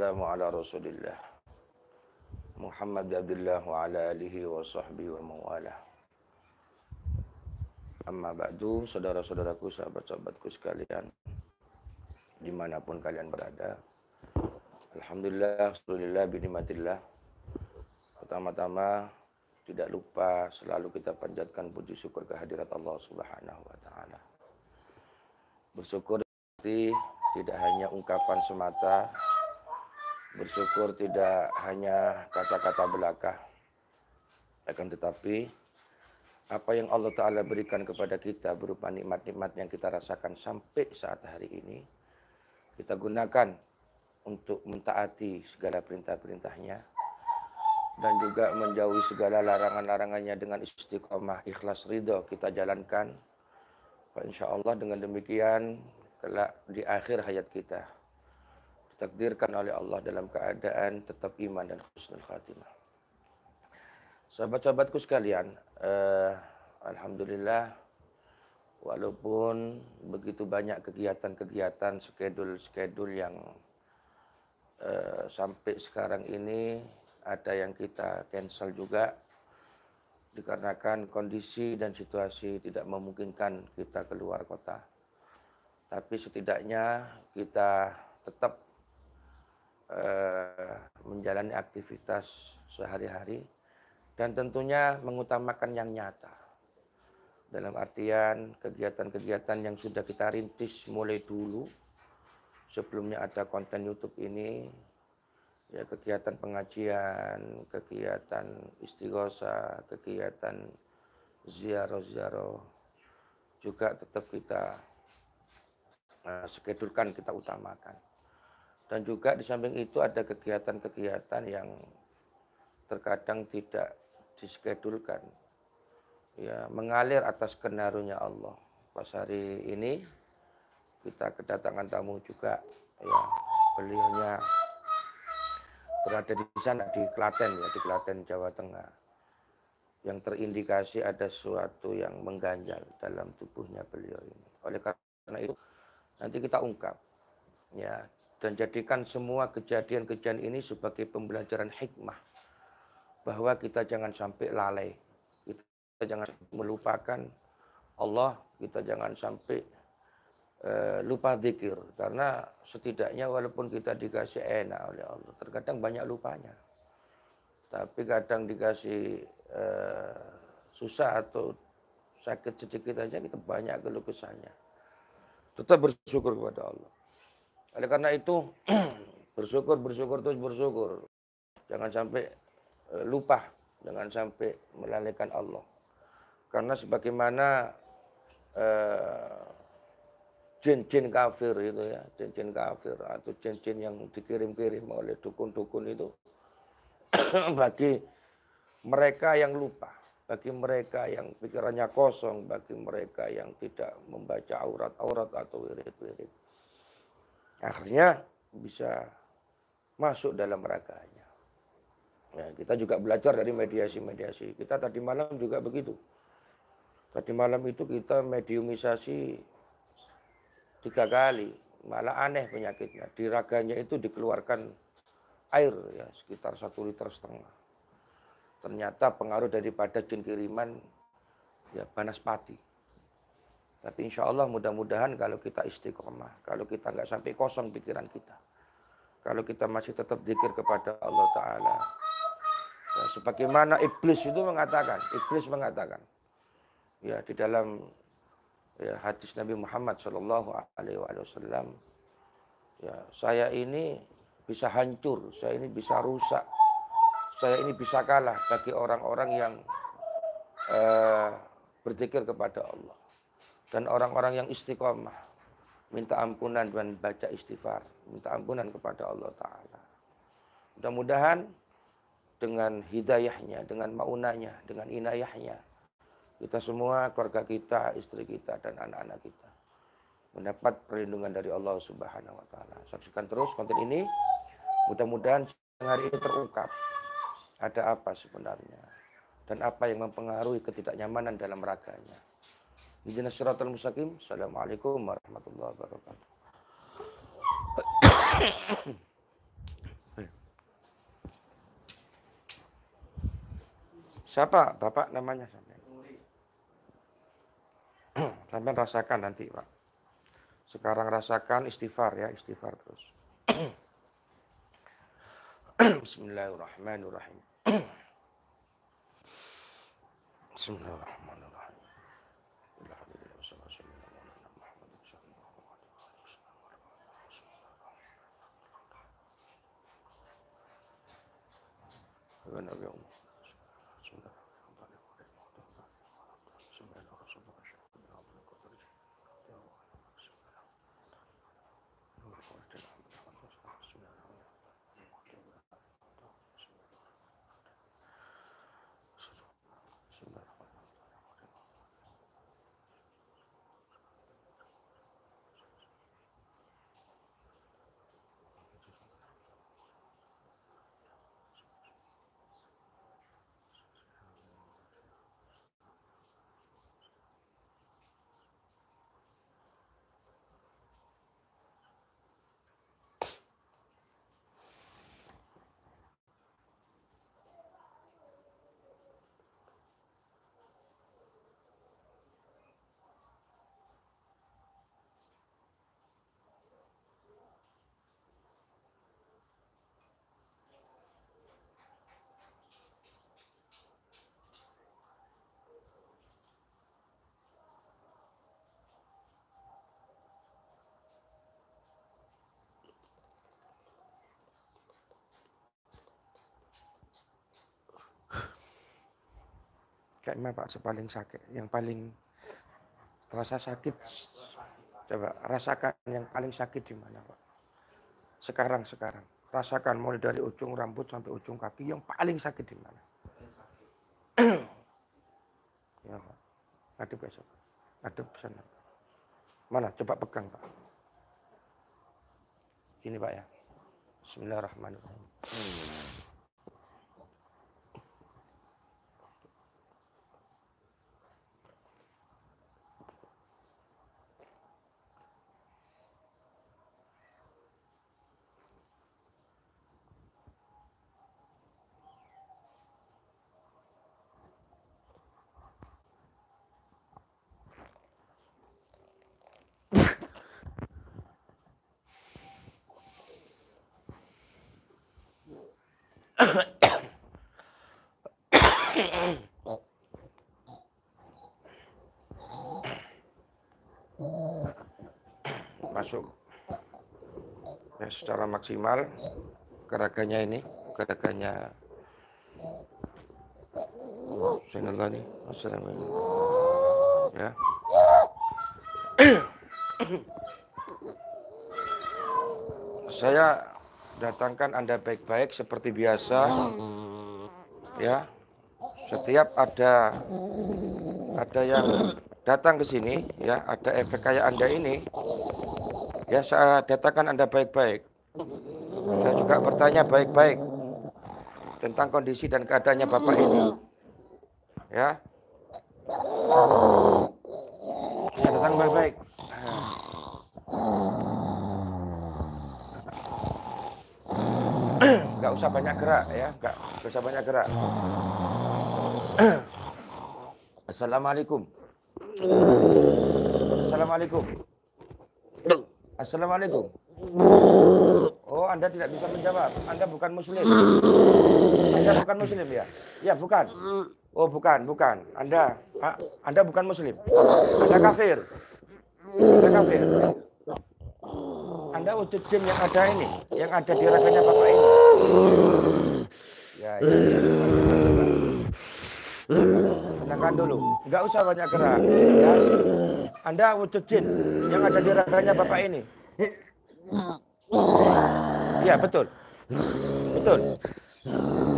ala Rasulillah Muhammad Abdullah wa ala alihi wa sahbihi wa ومواله Amma ba'du, saudara-saudaraku, sahabat-sahabatku sekalian Dimanapun kalian berada Alhamdulillah, Alhamdulillah, binimatillah Pertama-tama, tidak lupa selalu kita panjatkan puji syukur kehadirat Allah Subhanahu wa taala. Bersyukur tidak hanya ungkapan semata, bersyukur tidak hanya kata-kata belaka akan tetapi apa yang Allah Ta'ala berikan kepada kita berupa nikmat-nikmat yang kita rasakan sampai saat hari ini kita gunakan untuk mentaati segala perintah-perintahnya dan juga menjauhi segala larangan-larangannya dengan istiqomah ikhlas ridho kita jalankan Insya Allah dengan demikian kelak di akhir hayat kita ditakdirkan oleh Allah dalam keadaan tetap iman dan khusnul khatimah. Sahabat-sahabatku sekalian, eh, alhamdulillah walaupun begitu banyak kegiatan-kegiatan, skedul-skedul yang eh, sampai sekarang ini ada yang kita cancel juga dikarenakan kondisi dan situasi tidak memungkinkan kita keluar kota. Tapi setidaknya kita tetap Eh, menjalani aktivitas sehari-hari dan tentunya mengutamakan yang nyata. Dalam artian kegiatan-kegiatan yang sudah kita rintis mulai dulu sebelumnya ada konten YouTube ini ya kegiatan pengajian, kegiatan istighosa, kegiatan ziarah-ziarah juga tetap kita uh, eh, skedulkan kita utamakan. Dan juga di samping itu ada kegiatan-kegiatan yang terkadang tidak diskedulkan. Ya, mengalir atas kenarunya Allah. Pas hari ini kita kedatangan tamu juga ya beliaunya berada di sana di Klaten ya di Klaten Jawa Tengah yang terindikasi ada sesuatu yang mengganjal dalam tubuhnya beliau ini. Oleh karena itu nanti kita ungkap ya dan jadikan semua kejadian-kejadian ini sebagai pembelajaran hikmah bahwa kita jangan sampai lalai kita jangan melupakan Allah kita jangan sampai e, lupa zikir karena setidaknya walaupun kita dikasih enak oleh Allah terkadang banyak lupanya tapi kadang dikasih e, susah atau sakit sedikit aja kita banyak keluh tetap bersyukur kepada Allah oleh karena itu bersyukur, bersyukur terus bersyukur. Jangan sampai e, lupa, jangan sampai melalaikan Allah. Karena sebagaimana e, jin-jin eh, kafir itu ya, jin-jin kafir atau jin-jin yang dikirim-kirim oleh dukun-dukun itu bagi mereka yang lupa, bagi mereka yang pikirannya kosong, bagi mereka yang tidak membaca aurat-aurat atau wirid-wirid akhirnya bisa masuk dalam raganya. Ya, kita juga belajar dari mediasi-mediasi. Kita tadi malam juga begitu. Tadi malam itu kita mediumisasi tiga kali. Malah aneh penyakitnya. Di raganya itu dikeluarkan air ya sekitar satu liter setengah. Ternyata pengaruh daripada jin kiriman ya panas pati. Tapi insya Allah mudah-mudahan kalau kita istiqomah, kalau kita nggak sampai kosong pikiran kita, kalau kita masih tetap dzikir kepada Allah Ta'ala. Ya, sebagaimana iblis itu mengatakan, iblis mengatakan, ya di dalam ya, hadis Nabi Muhammad Shallallahu Alaihi Wasallam, ya saya ini bisa hancur, saya ini bisa rusak, saya ini bisa kalah bagi orang-orang yang eh, berzikir kepada Allah dan orang-orang yang istiqomah minta ampunan dan baca istighfar, minta ampunan kepada Allah Ta'ala. Mudah-mudahan dengan hidayahnya, dengan maunanya, dengan inayahnya, kita semua, keluarga kita, istri kita, dan anak-anak kita mendapat perlindungan dari Allah Subhanahu wa taala. Saksikan terus konten ini. Mudah-mudahan hari ini terungkap ada apa sebenarnya dan apa yang mempengaruhi ketidaknyamanan dalam raganya. Ijin syiratal musakim. Assalamualaikum warahmatullahi wabarakatuh. Siapa Bapak namanya sampai? Sampai rasakan nanti, Pak. Sekarang rasakan istighfar ya, istighfar terus. Bismillahirrahmanirrahim. Bismillahirrahmanirrahim. 干了没有？kayaknya Pak paling sakit, yang paling terasa sakit. Coba rasakan yang paling sakit di mana Pak? Sekarang sekarang rasakan mulai dari ujung rambut sampai ujung kaki yang paling sakit di mana? ya Pak, ngadep besok, ngadep sana. Mana? Coba pegang Pak. Gini Pak ya. Bismillahirrahmanirrahim. Hmm. masuk ya secara maksimal keraganya ini keraganya dengan masalah ini ya saya datangkan Anda baik-baik seperti biasa. Hmm. Ya. Setiap ada ada yang datang ke sini ya, ada efek kayak Anda ini. Ya, saya datangkan Anda baik-baik. Saya juga bertanya baik-baik tentang kondisi dan keadaannya Bapak ini. Ya. Saya datang baik-baik. nggak usah banyak gerak ya, nggak usah banyak gerak. Assalamualaikum. Assalamualaikum. Assalamualaikum. Oh, Anda tidak bisa menjawab. Anda bukan muslim. Anda bukan muslim ya? Ya, bukan. Oh, bukan, bukan. Anda Anda bukan muslim. Anda kafir. Anda kafir. Anda wujud jin yang ada ini, yang ada di raganya Bapak ini. Ya, ya. Tenangkan dulu, nggak usah banyak gerak. Ya. Anda wujud jin yang ada di raganya Bapak ini. Ya, betul. Betul.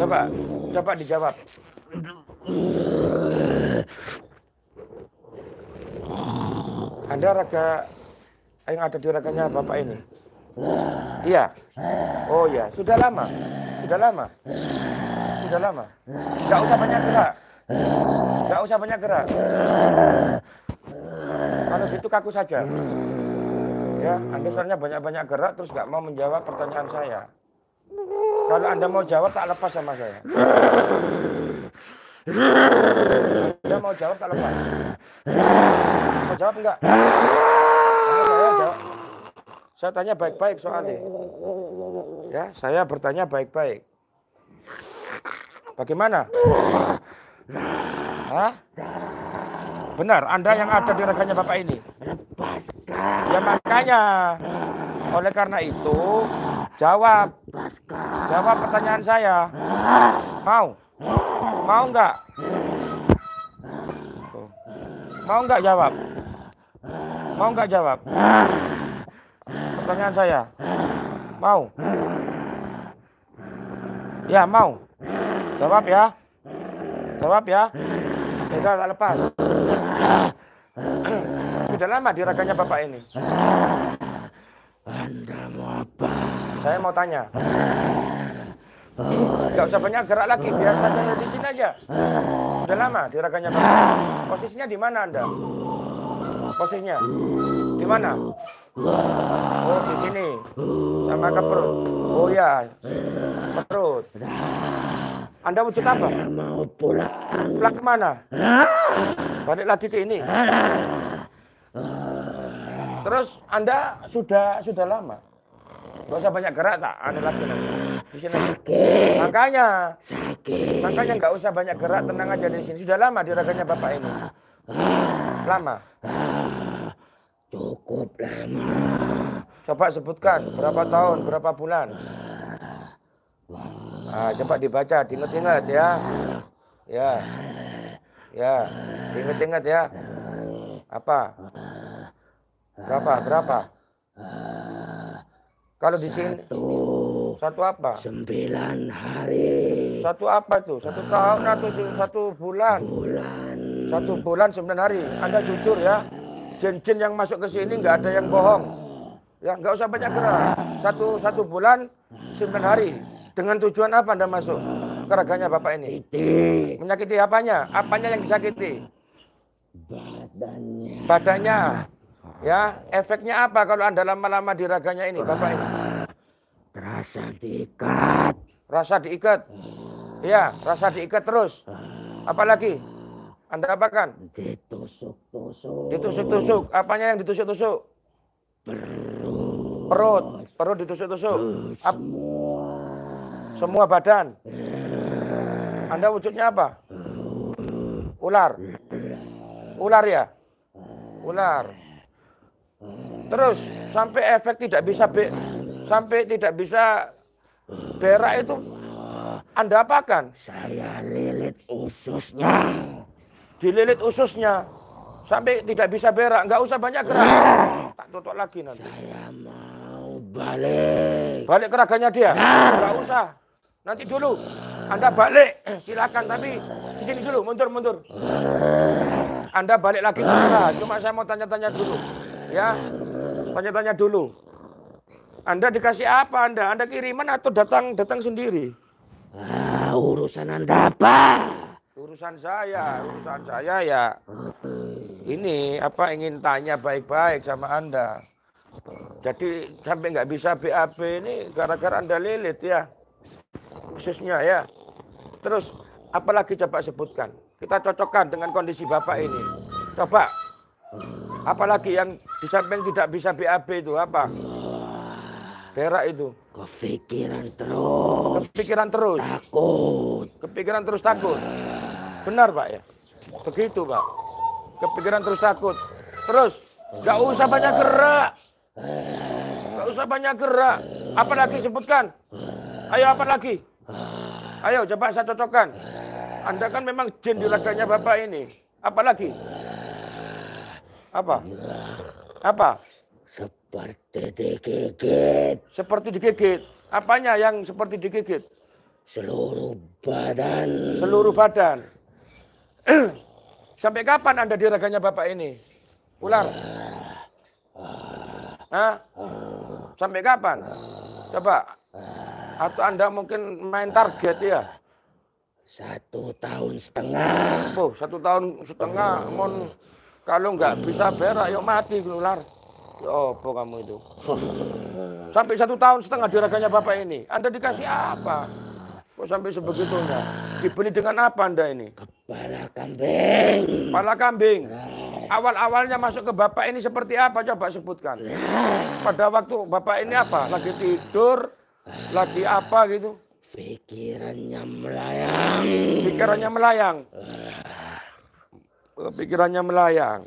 Coba, coba dijawab. Anda raga yang ada di raganya bapak ini? Iya. Oh ya, sudah lama. Sudah lama. Sudah lama. Gak usah banyak gerak. Gak usah banyak gerak. Kalau gitu kaku saja. Ya, Anda soalnya banyak-banyak gerak terus gak mau menjawab pertanyaan saya. Kalau Anda mau jawab tak lepas sama saya. Anda mau jawab tak lepas. Mau jawab enggak? Saya tanya baik-baik soalnya. Ya, saya bertanya baik-baik. Bagaimana? Hah? Benar, Anda yang ada di raganya Bapak ini. Ya makanya, oleh karena itu, jawab. Jawab pertanyaan saya. Mau? Mau enggak? Mau enggak jawab? Mau enggak jawab? pertanyaan saya mau ya mau jawab ya jawab ya Tidak, tak lepas sudah lama diraganya bapak ini anda mau apa saya mau tanya Gak usah banyak gerak lagi, saja di sini aja. Sudah lama diraganya bapak. Posisinya di mana Anda? Posisinya di mana? Oh di sini. Sama ke perut. Oh ya. Perut. Anda wujud apa? Saya mau pulang. Pulang kemana? Balik lagi ke ini. Terus Anda sudah sudah lama. Gak usah banyak gerak tak? Anda lagi nanti. Di sini. Sakit. Makanya. Sakit. Makanya nggak usah banyak gerak, tenang aja di sini. Sudah lama diraganya bapak ini. Lama. Cukup lama. Coba sebutkan berapa tahun, berapa bulan. Nah, coba dibaca, diingat-ingat ya. Ya. Ya, diingat-ingat ya. Apa? Berapa? Berapa? Kalau di sini satu, satu apa? Sembilan hari. Satu apa tuh? Satu tahun atau satu bulan? Bulan. Satu bulan sembilan hari. Anda jujur ya jin-jin yang masuk ke sini nggak ada yang bohong. Ya nggak usah banyak gerak. Satu satu bulan sembilan hari. Dengan tujuan apa anda masuk? Keraganya bapak ini. Menyakiti apanya? Apanya yang disakiti? Badannya. Badannya. Ya, efeknya apa kalau anda lama-lama di raganya ini, bapak ini? Rasa diikat. Rasa diikat. Ya, rasa diikat terus. Apalagi? Anda apakan? Ditusuk-tusuk. Ditusuk-tusuk. Apanya yang ditusuk-tusuk? Perut. Perut. Perut ditusuk-tusuk. semua. Semua badan. Anda wujudnya apa? Ular. Ular ya? Ular. Terus sampai efek tidak bisa be sampai tidak bisa berak itu Anda apakan? Saya lilit ususnya dililit ususnya sampai tidak bisa berak, nggak usah banyak gerak. Nah. Tak tutup lagi nanti. Saya mau balik. Balik keraganya dia. Nah. Nggak usah. Nanti dulu. Anda balik, eh, silakan tapi di sini dulu, mundur mundur. Anda balik lagi terserah. Cuma saya mau tanya-tanya dulu. Ya. Tanya-tanya dulu. Anda dikasih apa Anda? Anda kiriman atau datang datang sendiri? Ah, urusan Anda apa? urusan saya, urusan saya ya. Ini apa ingin tanya baik-baik sama Anda. Jadi sampai nggak bisa BAB ini gara-gara Anda lilit ya. Khususnya ya. Terus apalagi coba sebutkan. Kita cocokkan dengan kondisi Bapak ini. Coba. Apalagi yang di samping tidak bisa BAB itu apa? Berak itu. Kepikiran terus. Kepikiran terus. Takut. Kepikiran terus takut. Benar Pak ya? Begitu Pak. Kepikiran terus takut. Terus, gak usah banyak gerak. gak usah banyak gerak. Apa lagi sebutkan? Ayo apa lagi? Ayo coba saya cocokkan. Anda kan memang jin di Bapak ini. Apa lagi? Apa? Apa? Seperti digigit. Seperti digigit. Apanya yang seperti digigit? Seluruh badan. Seluruh badan. Sampai kapan Anda diraganya Bapak ini? Ular. Hah? Sampai kapan? Coba. Atau Anda mungkin main target ya? Satu tahun setengah. Oh, satu tahun setengah. Mon, kalau nggak bisa berak, yuk mati ular. Oh, apa kamu itu? Sampai satu tahun setengah diraganya Bapak ini. Anda dikasih apa? Kok sampai sebegitu sebegitunya? Dibeli dengan apa Anda ini? Kepala kambing. Kepala kambing. Nah. Awal-awalnya masuk ke Bapak ini seperti apa? Coba sebutkan. Nah. Pada waktu Bapak ini apa? Lagi tidur? Nah. Lagi apa gitu? Pikirannya melayang. Pikirannya melayang. Pikirannya melayang.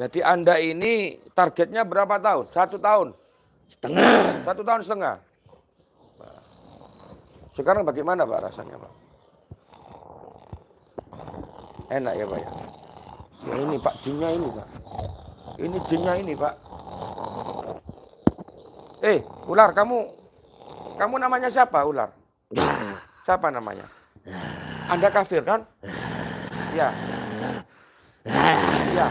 Jadi Anda ini targetnya berapa tahun? Satu tahun? Setengah. Satu tahun setengah. Sekarang bagaimana Pak rasanya Pak? Enak ya Pak ya? ya ini Pak, jinnya ini Pak. Ini jinnya ini Pak. Eh, ular kamu. Kamu namanya siapa ular? Siapa namanya? Anda kafir kan? Ya. Ya.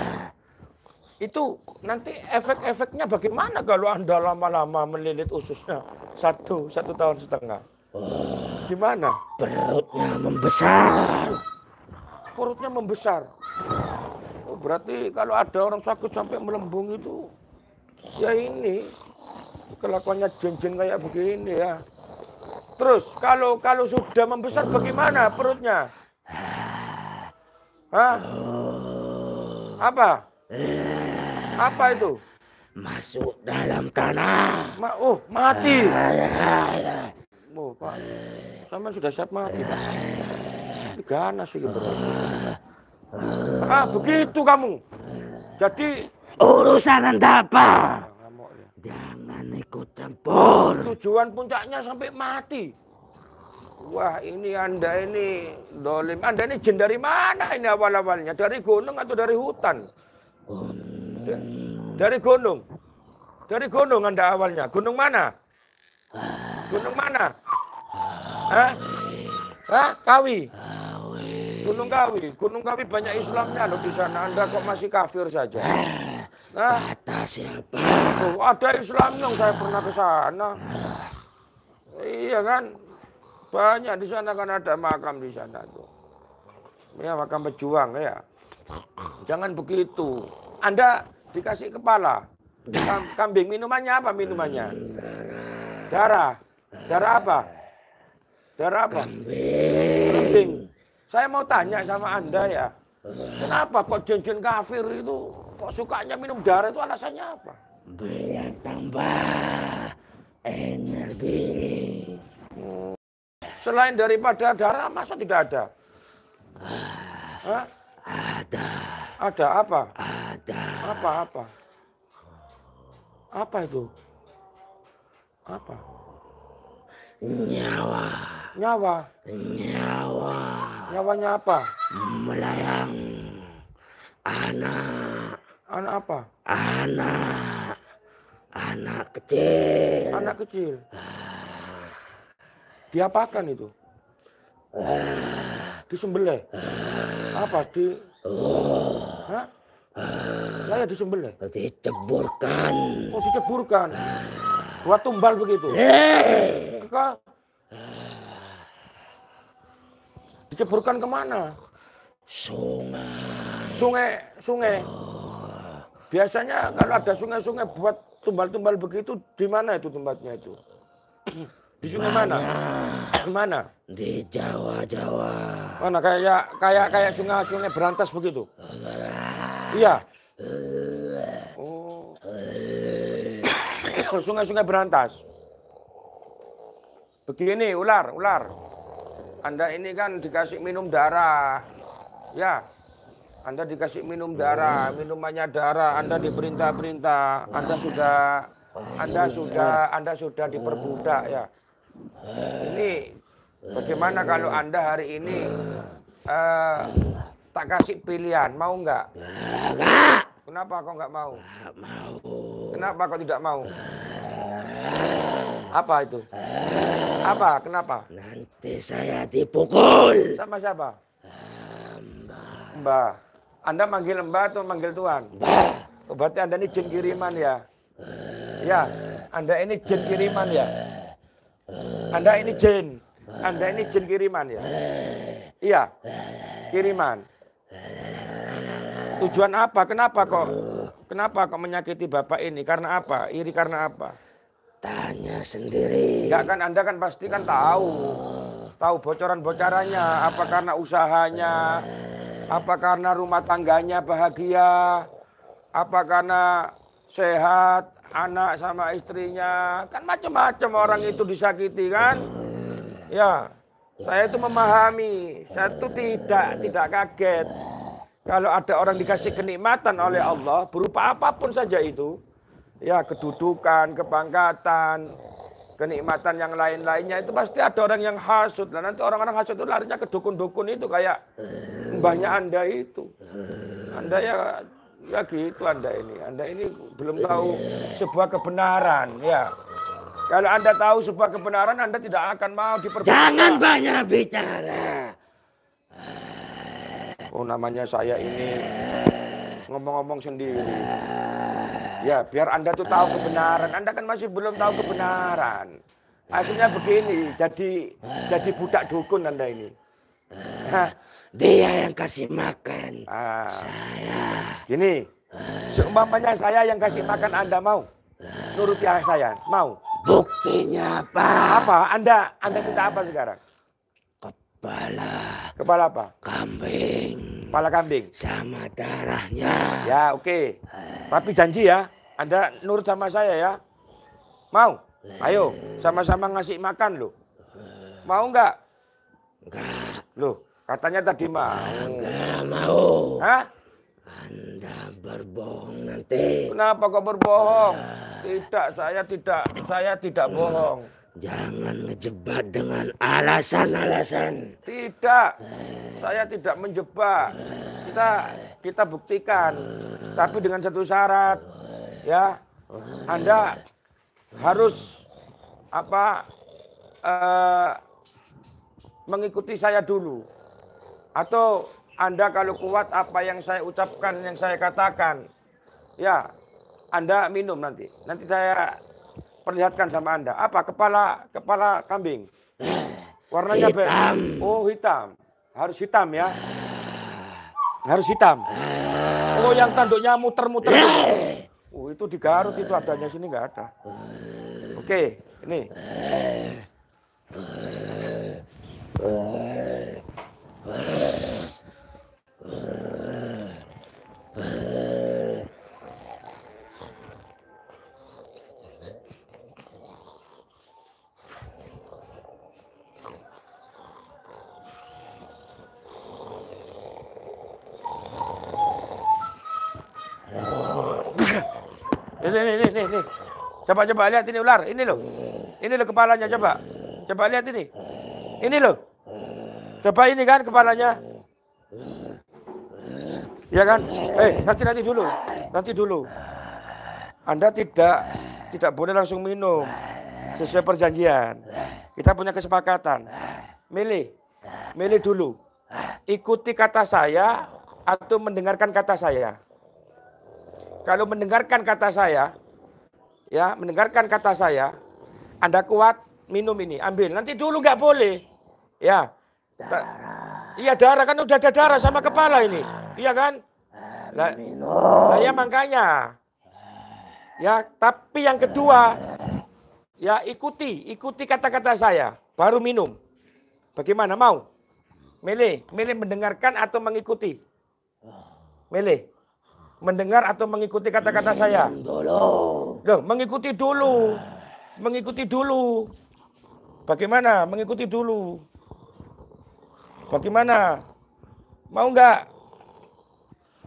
Itu nanti efek-efeknya bagaimana kalau Anda lama-lama melilit ususnya? Satu, satu tahun setengah. Gimana? Perutnya membesar. Perutnya membesar. Oh, berarti kalau ada orang sakit sampai melembung itu ya ini kelakuannya jin kayak begini ya. Terus kalau kalau sudah membesar bagaimana perutnya? Hah? Apa? Apa itu? Masuk dalam tanah. Ma oh, mati. Ah, ya, ya, ya oh, Pak, sama kan kan sudah siap mati, Ganas sih berat. Ah, begitu kamu. Jadi urusan anda apa? Ya. Jangan ikut campur. Tujuan puncaknya sampai mati. Wah ini anda ini dolim. Anda ini jin dari mana ini awal-awalnya? Dari gunung atau dari hutan? Da dari gunung. Dari gunung anda awalnya. Gunung mana? Gunung mana? Hah? Hah? Kawi. Gunung Kawi. Gunung Kawi banyak Islamnya loh di sana. Anda kok masih kafir saja? Nah. Kata siapa? Oh, ada Islam dong. Saya pernah ke sana. Iya kan? Banyak di sana kan ada makam di sana tuh. Ya makam pejuang ya. Jangan begitu. Anda dikasih kepala. Kambing minumannya apa minumannya? Darah. Darah apa? Darah apa? Kambing. Saya mau tanya sama Anda ya. Kenapa kok jin kafir itu kok sukanya minum darah itu alasannya apa? Biar tambah energi. Selain daripada darah masa tidak ada? Hah? Ada. Ada apa? Ada. Apa apa? Apa itu? Apa? Nyawa. Nyawa. Nyawa. Nyawanya apa? Melayang. Anak. Anak apa? Anak. Anak kecil. Anak kecil. Ah. Diapakan itu? Ah. Disembelih. Ah. Apa di? Oh. Hah? Saya ah. disembelih. Diceburkan. Oh, diceburkan. Buat tumbal begitu. Eh mereka diceburkan kemana? Sungai. Sungai, sungai. Biasanya kalau ada sungai-sungai buat tumbal-tumbal begitu, di mana itu tempatnya itu? Di sungai mana? di Mana? Di Jawa, Jawa. Mana kayak ya, kayak kayak sungai-sungai berantas begitu? Iya. Eh. Oh. Sungai-sungai berantas. Begini ular, ular. Anda ini kan dikasih minum darah. Ya. Anda dikasih minum darah, oh. minumannya darah, Anda diperintah-perintah, Anda sudah Anda sudah Anda sudah diperbudak ya. Ini bagaimana kalau Anda hari ini eh, tak kasih pilihan, mau nggak? Kenapa kau nggak mau? Kenapa kau tidak mau? Apa itu? Ah. Apa? Kenapa? Nanti saya dipukul. Sama siapa? Mbah. Mbah. Anda manggil Mbah atau manggil Tuhan? Mbah. Oh, berarti Anda ini jin kiriman ya? Ah. Ya. Anda ini jin kiriman ya? Ah. Anda ini jin. Anda ini jin kiriman ya? Iya. Kiriman. Tujuan apa? Kenapa kok? Kenapa kok menyakiti bapak ini? Karena apa? Iri karena apa? Tanya sendiri. Enggak kan Anda kan pasti kan tahu. Ah. Tahu bocoran-bocorannya apa karena usahanya, eh. apa karena rumah tangganya bahagia, apa karena sehat, anak sama istrinya. Kan macam-macam orang hmm. itu disakiti kan? Hmm. Ya. Saya itu memahami, saya itu tidak tidak kaget. Kalau ada orang dikasih kenikmatan oleh Allah berupa apapun saja itu, ya kedudukan, kepangkatan, kenikmatan yang lain-lainnya itu pasti ada orang yang hasut. Nah, nanti orang-orang hasut itu larinya ke dukun-dukun itu kayak banyak Anda itu. Anda ya ya gitu Anda ini. Anda ini belum tahu sebuah kebenaran ya. Kalau Anda tahu sebuah kebenaran Anda tidak akan mau diperbaiki. Jangan banyak bicara. Oh namanya saya ini ngomong-ngomong sendiri. Ya, biar Anda tuh tahu kebenaran. Anda kan masih belum tahu kebenaran. Akhirnya begini, jadi jadi budak dukun Anda ini. Dia yang kasih makan. Ah. Saya. Gini, seumpamanya saya yang kasih makan Anda mau nuruti saya, mau. Buktinya apa? Apa? Anda Anda minta apa sekarang? Kepala. Kepala apa? Kambing. Kepala kambing. Sama darahnya. Ya, oke. Okay. Tapi janji ya, Anda nurut sama saya ya. Mau? Ayo, sama-sama ngasih makan loh. Mau nggak? Enggak. Loh, katanya tadi mau. Enggak mau. Hah? Anda berbohong nanti. Kenapa kau berbohong? Tidak, saya tidak, saya tidak bohong. Jangan ngejebak dengan alasan-alasan. Tidak. Saya tidak menjebak. Kita kita buktikan. Tapi dengan satu syarat. Ya. Anda harus apa uh, mengikuti saya dulu. Atau Anda kalau kuat apa yang saya ucapkan, yang saya katakan. Ya, Anda minum nanti. Nanti saya perlihatkan sama Anda. Apa? Kepala kepala kambing. Warnanya hitam. Oh, hitam. Harus hitam ya. Harus hitam. Oh, yang tanduknya muter-muter. Oh, itu di Garut itu adanya sini nggak ada. Oke, ini. Ini, ini, ini, ini. Coba, coba lihat ini ular. Ini loh. Ini loh kepalanya, coba. Coba lihat ini. Ini loh. Coba ini kan kepalanya. Ya kan? Eh, nanti nanti dulu. Nanti dulu. Anda tidak tidak boleh langsung minum sesuai perjanjian. Kita punya kesepakatan. Milih. Milih dulu. Ikuti kata saya atau mendengarkan kata saya. Kalau mendengarkan kata saya, ya mendengarkan kata saya, Anda kuat minum ini, ambil. Nanti dulu nggak boleh, ya. Iya darah kan udah ada darah sama kepala ini, iya kan? Lah, nah, ya makanya. Ya, tapi yang kedua, ya ikuti, ikuti kata-kata saya, baru minum. Bagaimana mau? Milih, milih mendengarkan atau mengikuti? Milih mendengar atau mengikuti kata-kata saya? Dulu. Loh, mengikuti dulu. Mengikuti dulu. Bagaimana? Mengikuti dulu. Bagaimana? Mau nggak?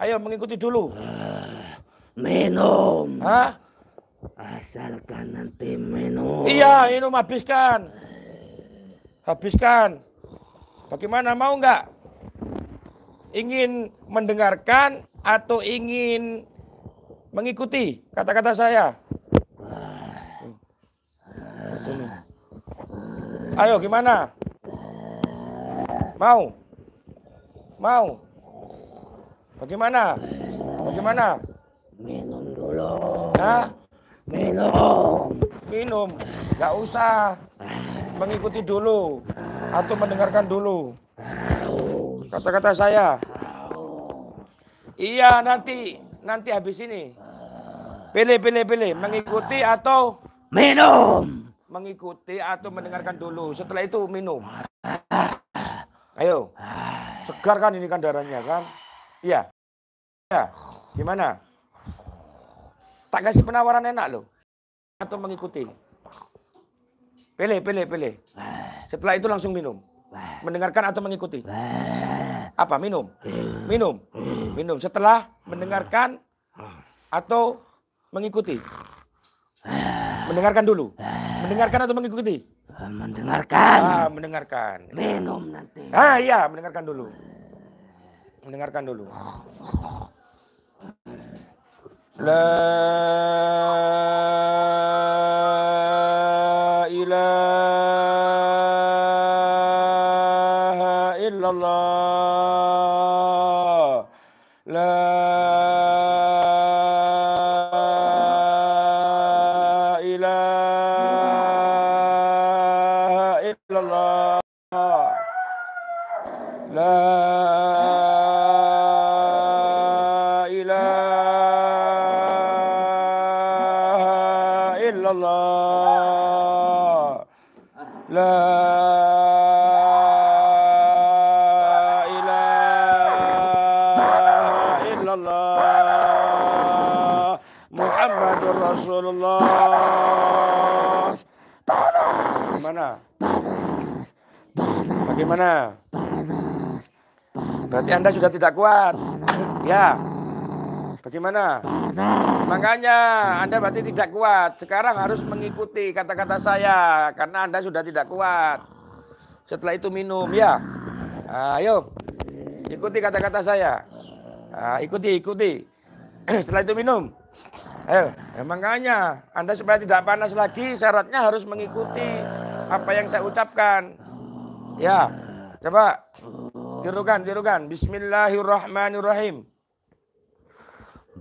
Ayo mengikuti dulu. Ah, minum. Hah? Asalkan nanti minum. Iya, minum habiskan. Habiskan. Bagaimana? Mau nggak? Ingin mendengarkan atau ingin mengikuti kata-kata saya? Ayo gimana? Mau? Mau? Bagaimana? Bagaimana? Minum dulu. Hah? Minum. Minum. Gak usah. Mengikuti dulu atau mendengarkan dulu. Kata-kata saya. Iya nanti, nanti habis ini. Pilih, pilih, pilih. Mengikuti atau minum. Mengikuti atau mendengarkan dulu. Setelah itu minum. Ayo. Segar kan ini kan darahnya kan? Iya. Ya. Gimana? Tak kasih penawaran enak loh. Atau mengikuti. Pilih, pilih, pilih. Setelah itu langsung minum. Mendengarkan atau mengikuti. Apa? Minum. Minum. Minum setelah mendengarkan atau mengikuti? Mendengarkan dulu. Mendengarkan atau mengikuti? Mendengarkan. Ah, mendengarkan. Minum nanti. Ah, iya, mendengarkan dulu. Mendengarkan dulu. La ilaha Gimana? Berarti Anda sudah tidak kuat. ya. Bagaimana? Makanya Anda berarti tidak kuat. Sekarang harus mengikuti kata-kata saya karena Anda sudah tidak kuat. Setelah itu minum ya. Ah, ayo. Ikuti kata-kata saya. Ah, ikuti, ikuti. Setelah itu minum. Ayo, eh, eh, makanya Anda supaya tidak panas lagi syaratnya harus mengikuti apa yang saya ucapkan. Ya. Coba tirukan, tirukan. Bismillahirrahmanirrahim.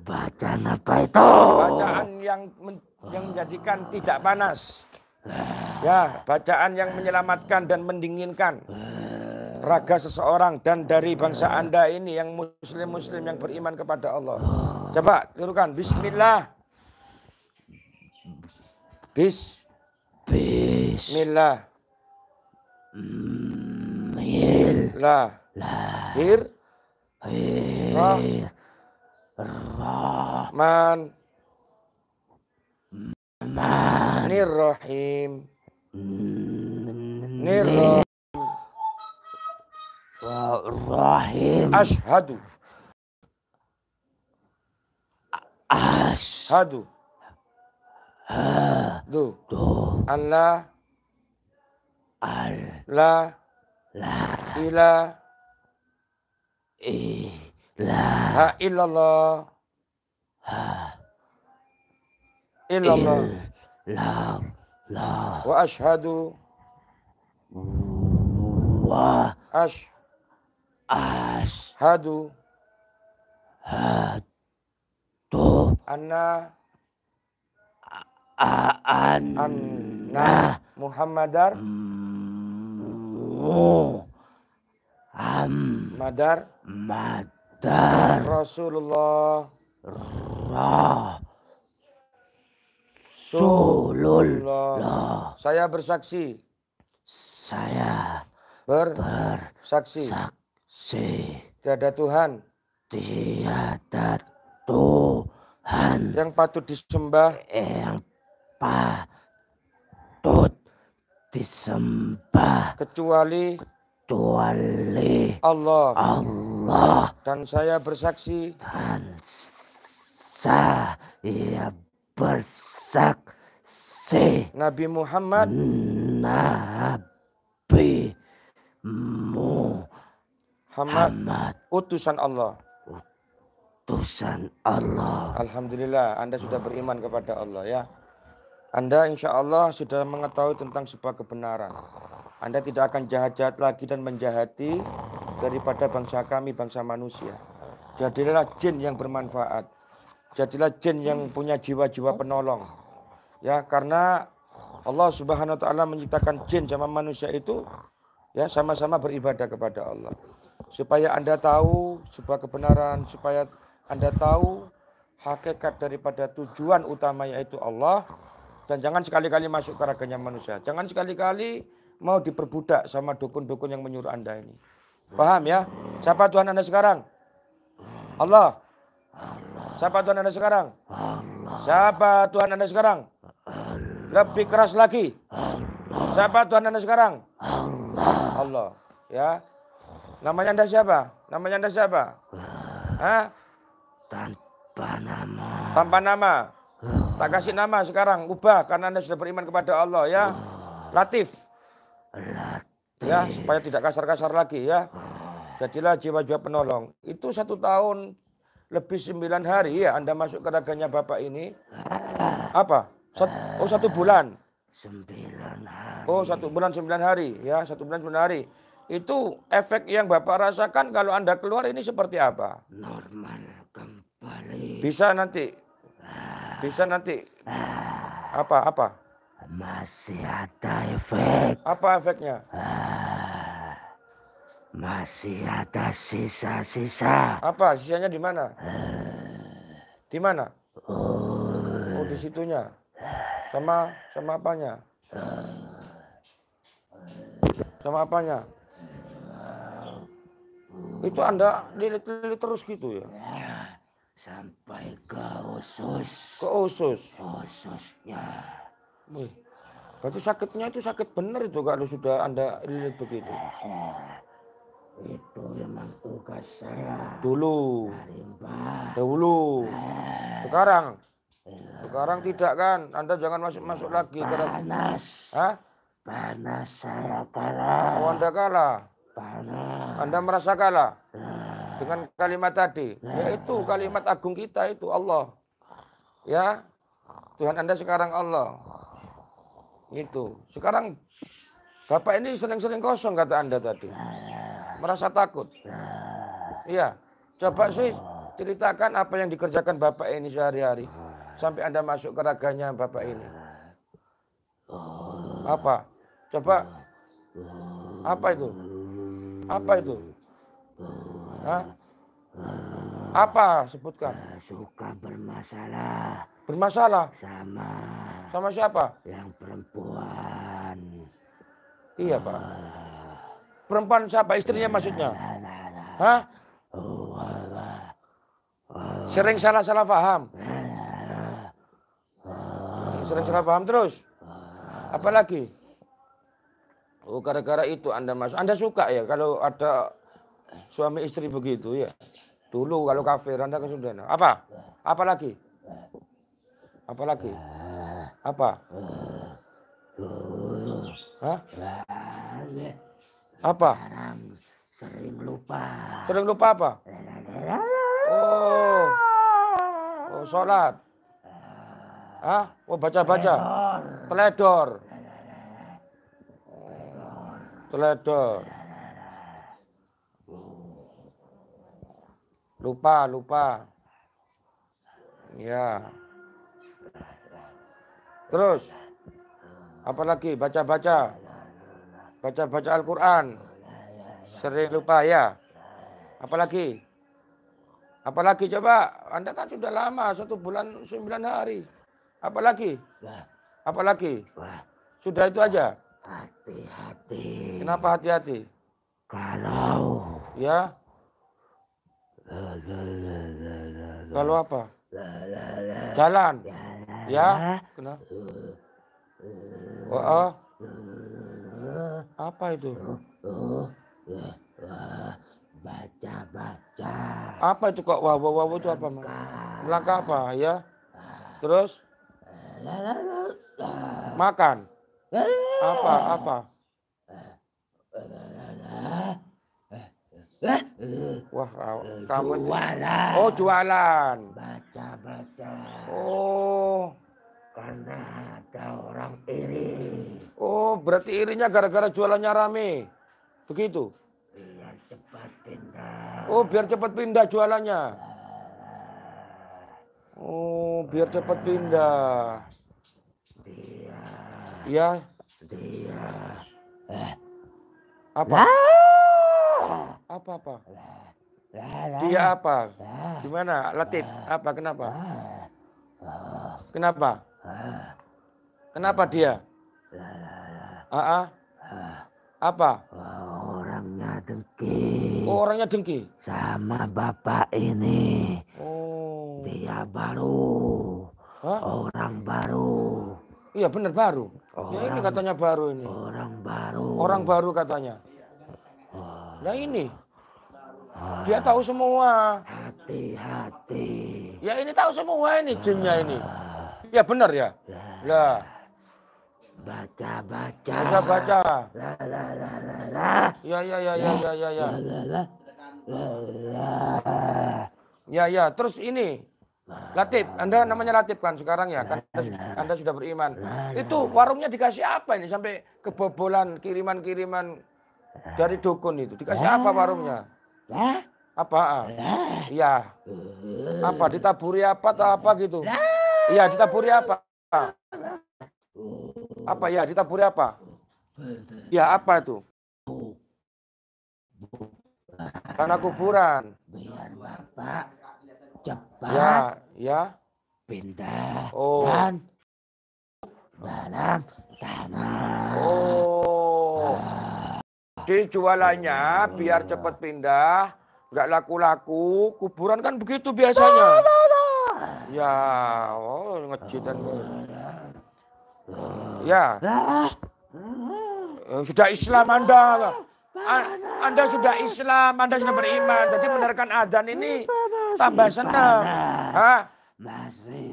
Bacaan apa itu? Bacaan yang men yang menjadikan tidak panas. Ya, bacaan yang menyelamatkan dan mendinginkan raga seseorang dan dari bangsa Anda ini yang muslim-muslim yang beriman kepada Allah. Coba tirukan bismillah. Bis Bismillah. Hmm. ميل لا لا هير هير آه. من من الرحيم من الرحيم الرحيم أشهد أشهد دو أن لا لا لا إله إيه، إله إلا الله إلا الله لا لا وأشهد و أش أشهد هادو أنا أن أن محمد Oh. Am. Madar. Madar. Rasulullah. Rasulullah. Saya bersaksi. Saya ber bersaksi. Saksi. Tiada Tuhan. Tiada Tuhan. Yang patut disembah. Yang patut disembah kecuali kecuali Allah Allah dan saya bersaksi dan saya bersaksi Nabi Muhammad Nabi Muhammad, Muhammad. utusan Allah utusan Allah Alhamdulillah Anda sudah beriman kepada Allah ya anda insya Allah sudah mengetahui tentang sebuah kebenaran. Anda tidak akan jahat-jahat lagi dan menjahati daripada bangsa kami, bangsa manusia. Jadilah jin yang bermanfaat. Jadilah jin yang punya jiwa-jiwa penolong. Ya, karena Allah Subhanahu wa taala menciptakan jin sama manusia itu ya sama-sama beribadah kepada Allah. Supaya Anda tahu sebuah kebenaran, supaya Anda tahu hakikat daripada tujuan utama yaitu Allah dan jangan sekali-kali masuk ke raganya manusia. Jangan sekali-kali mau diperbudak sama dukun-dukun yang menyuruh Anda ini. Paham ya? Siapa Tuhan Anda sekarang? Allah. Siapa Tuhan Anda sekarang? Siapa Tuhan Anda sekarang? Lebih keras lagi. Siapa Tuhan Anda sekarang? Allah. Ya. Namanya Anda siapa? Namanya Anda siapa? Hah? Tanpa nama. Tanpa nama. Tak kasih nama sekarang, ubah karena Anda sudah beriman kepada Allah ya. Latif. Latif. Ya, supaya tidak kasar-kasar lagi ya. Jadilah jiwa-jiwa penolong. Itu satu tahun lebih sembilan hari ya Anda masuk ke raganya Bapak ini. Apa? Sat oh satu bulan. Sembilan hari. Oh satu bulan sembilan hari ya satu bulan sembilan hari. Itu efek yang Bapak rasakan kalau Anda keluar ini seperti apa? Normal kembali. Bisa nanti bisa nanti ah. apa apa? Masih ada efek. Apa efeknya? Ah. masih ada sisa-sisa. Apa sisanya di mana? Ah. Di mana? Oh, oh di situnya. Sama sama apanya? Sama apanya? Itu Anda lilit-lilit terus gitu ya sampai ke usus. Ke usus? Ususnya. Wih. Berarti sakitnya itu sakit benar itu kalau sudah Anda lihat begitu. Eh, itu memang tugas saya. Dulu. Dulu. Eh. Sekarang. Eh. Sekarang tidak kan? Anda jangan masuk-masuk lagi. Panas. Hah? Panas saya kalah. Oh, Anda kalah? Panas. Anda merasa kalah? Ya dengan kalimat tadi yaitu kalimat agung kita itu Allah ya Tuhan Anda sekarang Allah itu sekarang Bapak ini sering-sering kosong kata Anda tadi merasa takut iya coba sih ceritakan apa yang dikerjakan Bapak ini sehari-hari sampai Anda masuk ke raganya Bapak ini apa coba apa itu apa itu Hah? Ah. Apa? Sebutkan. Ah, suka bermasalah. Bermasalah? Sama. Sama siapa? Yang perempuan. Iya, Pak. Ah. Perempuan siapa? Istrinya maksudnya? Nah, nah, nah, Hah? Oh, Sering salah-salah paham. Sering salah paham terus. Apalagi? Oh, gara-gara itu Anda masuk. Anda suka ya kalau ada Suami istri begitu ya. Dulu kalau kafir Anda kesundana Apa? Apa lagi? Apa lagi? Apa? Hah? Apa? Sering lupa. Sering lupa apa? Oh. Oh, sholat. Hah? Oh, baca-baca. Teledor. Teledor. Lupa, lupa. Ya. Terus. Apalagi baca-baca. Baca-baca Al-Quran. Sering lupa ya. Apalagi. Apalagi coba. Anda kan sudah lama. Satu bulan sembilan hari. Apalagi. Apalagi. Sudah itu aja. Hati-hati. Kenapa hati-hati? Kalau. Ya. Kalau apa? Jalan. Ya, kenapa? Oh, oh. Apa itu? Baca, baca. Apa itu kok wawo wawo itu apa? melangkah apa ya? Terus? Makan. Apa apa? Wah, uh, kamu jualan. Oh, jualan. Baca-baca. Oh. Karena ada orang iri. Oh, berarti irinya gara-gara jualannya rame. Begitu. Biar cepat pindah. Oh, biar cepat pindah jualannya. Iya. Oh, biar cepat pindah. Dia. Ya. Dia. Eh. Apa? Nah. Apa apa? Dia apa? Gimana? Latif? Apa? Kenapa? Kenapa? Kenapa dia? ah, ah. Apa? Orangnya dengki. Oh, orangnya dengki. Sama bapak ini. Oh. Dia baru. Hah? Orang baru. Iya benar baru. Orang, ya ini katanya baru ini. Orang baru. Orang baru katanya. Nah ini. Ah. Dia tahu semua. Hati-hati. Ya ini tahu semua ini ah. jinnya ini. Ya benar ya. Lah. Baca baca. Baca baca. La la la la la. Ya ya ya ya ya ya ya. La la la. Ya ya, terus ini Latif, Anda namanya Latif kan sekarang ya, kan Anda sudah beriman. Itu warungnya dikasih apa ini sampai kebobolan kiriman-kiriman dari dukun itu. Dikasih apa warungnya? Apa? Ah. Iya. Eh. Apa? Ditaburi apa atau apa gitu? Iya, ditaburi apa? Oh. Apa ya? Ditaburi apa? Ya apa itu? Karena kuburan. Biar bapak cepat. Ya, ya. Pindah. Oh. Dan dalam tanah. Dijualannya biar cepat pindah, nggak laku-laku, kuburan kan begitu biasanya. Ya, oh ngejitan. Ya. Eh, sudah Islam Anda. Anda sudah Islam, Anda sudah beriman. Jadi mendengarkan adzan ini tambah senang. Hah?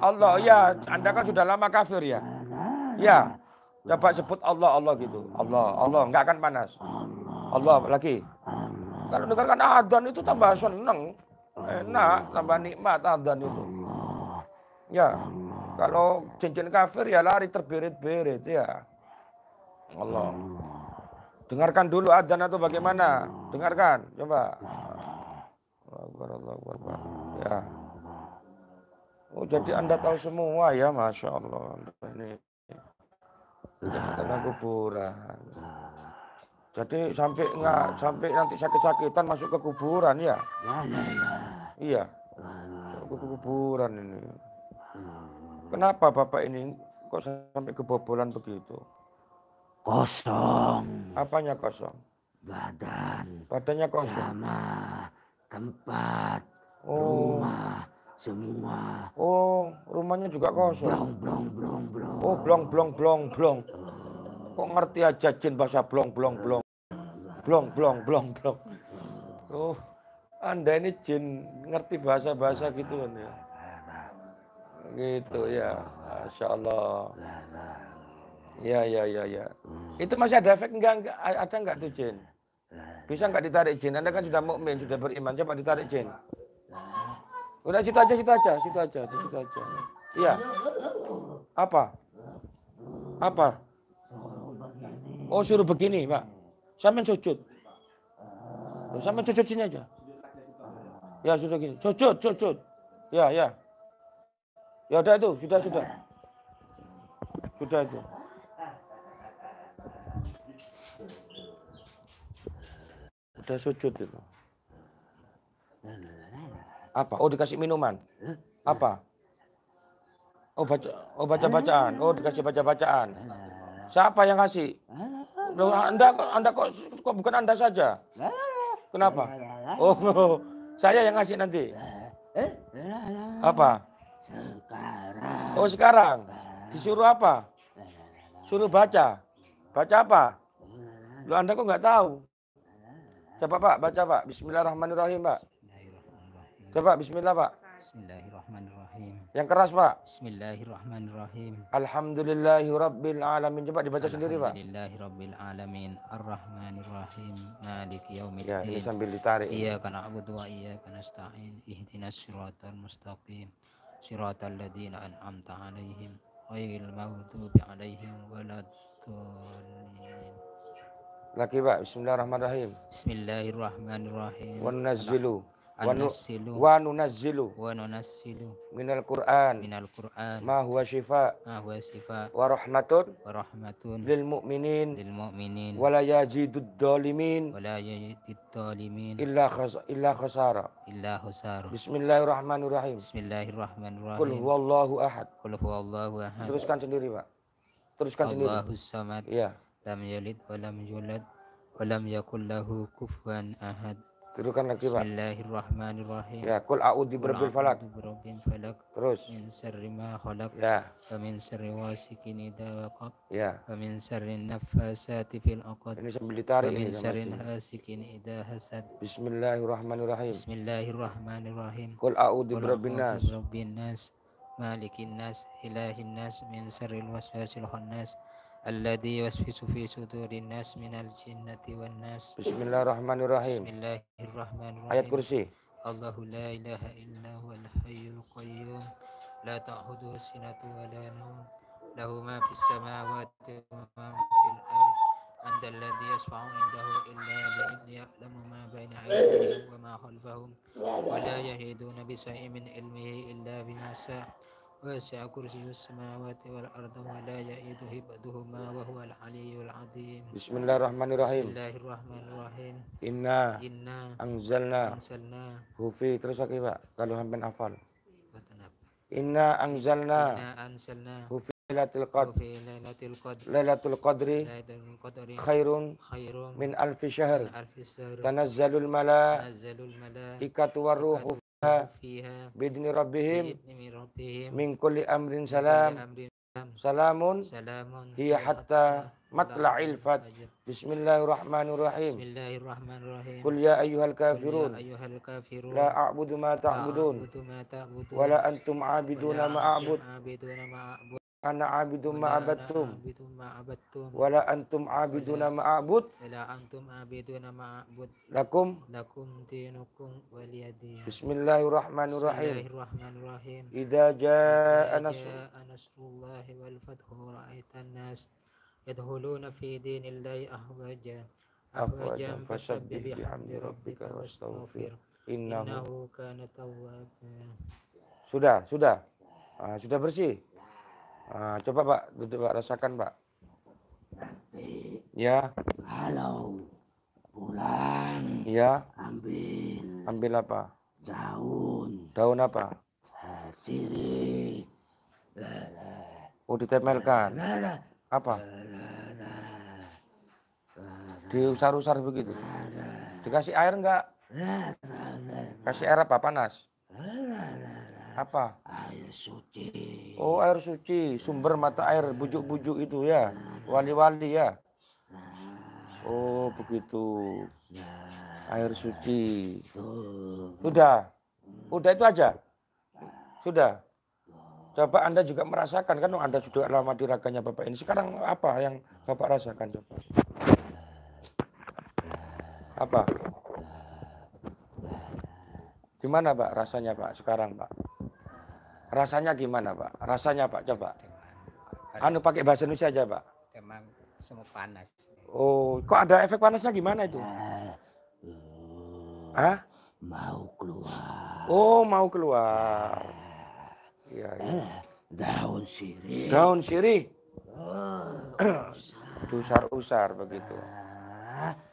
Allah ya, Anda kan sudah lama kafir ya. Ya. dapat sebut Allah Allah gitu. Allah, Allah nggak akan panas. Allah lagi. Kalau dengarkan adzan itu tambah seneng, enak, tambah nikmat adzan itu. Ya, kalau cincin kafir ya lari terbirit-birit ya. Allah. Dengarkan dulu adzan atau bagaimana? Dengarkan, coba. Ya. Oh, jadi Anda tahu semua ya, Masya Allah. Ini. Ini kuburan. Jadi sampai nggak sampai nanti sakit-sakitan masuk ke kuburan ya? iya. ya, Iya. Ke kuburan ini. Kenapa Bapak ini kok sampai kebobolan begitu? Kosong. Apanya kosong? Badan. Badannya kosong. Sama tempat, oh. rumah, semua. Oh, rumahnya juga kosong. Blong, blong, blong, blong. Oh, blong, blong, blong, blong. Kok ngerti aja jin bahasa blong, blong, blong blong blong blong blong oh anda ini jin ngerti bahasa bahasa gitu kan ya gitu ya masya Allah ya ya ya ya itu masih ada efek enggak, ada enggak tuh jin bisa enggak ditarik jin anda kan sudah mukmin sudah beriman coba ditarik jin udah situ aja situ aja situ aja situ aja iya apa apa oh suruh begini pak Sampai cucut. Sampai cucut sini aja. Ya sudah gini. cucut, cucut. Ya, ya. Ya udah itu, sudah, sudah. Sudah itu. Sudah sujud itu. Apa? Oh dikasih minuman. Apa? Oh baca oh baca bacaan. Oh dikasih baca bacaan. Siapa yang kasih? Loh, anda, anda kok, kok bukan Anda saja? Kenapa? Oh, saya yang ngasih nanti. Apa? Sekarang. Oh, sekarang. Disuruh apa? Suruh baca. Baca apa? Loh, Anda kok nggak tahu? Coba Pak, baca Pak. Bismillahirrahmanirrahim Pak. Coba Bismillah Pak. Bismillahirrahmanirrahim. Bismillahirrahmanirrahim. Yang keras, Pak. Bismillahirrahmanirrahim. Alhamdulillahi alamin. Coba dibaca sendiri, Pak. Alhamdulillahi alamin. Arrahmanirrahim. Malik yaumiddin. Ya, ini sambil ditarik. Iyyaka na'budu wa nasta'in. Ihdinas siratal mustaqim. Siratal ladzina an'amta 'alaihim ghairil maghdubi 'alaihim waladdallin. Pak. Bismillahirrahmanirrahim. Bismillahirrahmanirrahim. Wan An-nasilu. Wa nunazzilu. Wa nunazzilu. Minal Qur'an. Minal Qur'an. Ma huwa shifa. Ma huwa shifa. Wa rahmatun. Wa rahmatun. Lil mu'minin. Lil mu'minin. Wa la yajidud dhalimin. Wa la yajidud dhalimin. Illa khas illa khasara. Illa khasara. Bismillahirrahmanirrahim. Bismillahirrahmanirrahim. Qul huwallahu ahad. Qul huwallahu ahad. Teruskan sendiri, Pak. Teruskan sendiri. Allahu samad. Ya. Lam yalid wa lam yulad wa lam yakul lahu kufuwan ahad. Teruskan lagi, Pak. Bismillahirrahmanirrahim. Ya, kul a'udzu birabbil falak. Birabbil falak. Terus. Min syarri ma khalaq. Ya. Wa min syarri wasikin idza waqab. Ya. Wa min syarri naffasati fil 'uqad. Ini sambil ditarik ini. Wa min syarri hasikin idza hasad. Bismillahirrahmanirrahim. Bismillahirrahmanirrahim. Kul a'udzu birabbin nas. Birabbin nas. Malikin nas, ilahin nas min syarril waswasil khannas. الذي يوسوس في صدور الناس من الجنة والناس بسم الله الرحمن الرحيم بسم الله الرحمن الرحيم آيات كرسي الله لا إله إلا هو الحي القيوم لا تأخذه سنة ولا نوم له ما في السماوات وما في الأرض عند الذي يشفع عنده إلا بإذن يعلم ما بين أيديهم وما خلفهم ولا يهيدون بشيء من علمه إلا بما شاء وسع كرسيه السماوات والأرض ولا يئده terus lagi Pak kalau sampai hafal Inna anzalna Inna anzalna Hufi Lailatul Qadr Lailatul Qadri Khairun Min alfi syahr Tanazzalul mala Ikatu warruhu فيها بإذن ربهم من كل أمر سلام سلام هي حتى مطلع الفجر بسم الله الرحمن الرحيم بسم الله الرحمن الرحيم قل يا أيها الكافرون يا أيها الكافرون لا أعبد ما تعبدون ولا أنتم عابدون ما أعبد ana abidu ma abattum wala antum abiduna ma abud wala antum abiduna ma abud lakum lakum dinukum waliyadin bismillahirrahmanirrahim bismillahirrahmanirrahim idza jaa nasrullahi wal fathu ra'aitan nas yadkhuluna fi dinillahi ahwajan ahwajan fasabbih bihamdi rabbika wastaghfir innahu kana tawwaban sudah sudah ah, sudah bersih Ah, coba Pak, coba rasakan Pak. Nanti. Ya. Kalau pulang. Ya. Ambil. Ambil apa? Daun. Daun apa? Sini. Oh ditempelkan. Nah, nah, nah. Apa? Diusar-usar begitu. Dikasih air enggak? Kasih air apa panas? Apa? Air suci. Oh, air suci, sumber mata air bujuk-bujuk itu ya. Wali-wali ya. Nah. Oh, begitu. Ya. Air suci. sudah sudah itu aja. Sudah. Coba Anda juga merasakan kan Anda sudah lama di raganya Bapak ini. Sekarang apa yang Bapak rasakan coba? Apa? Gimana Pak rasanya Pak sekarang Pak? Rasanya gimana Pak? Rasanya Pak, coba. Anu pakai bahasa Indonesia aja Pak. Emang semua panas. Oh, kok ada efek panasnya gimana itu? Eh, Hah? Mau keluar. Oh, mau keluar. ya iya. iya. Eh, daun sirih. Daun sirih. Oh, Usar-usar begitu.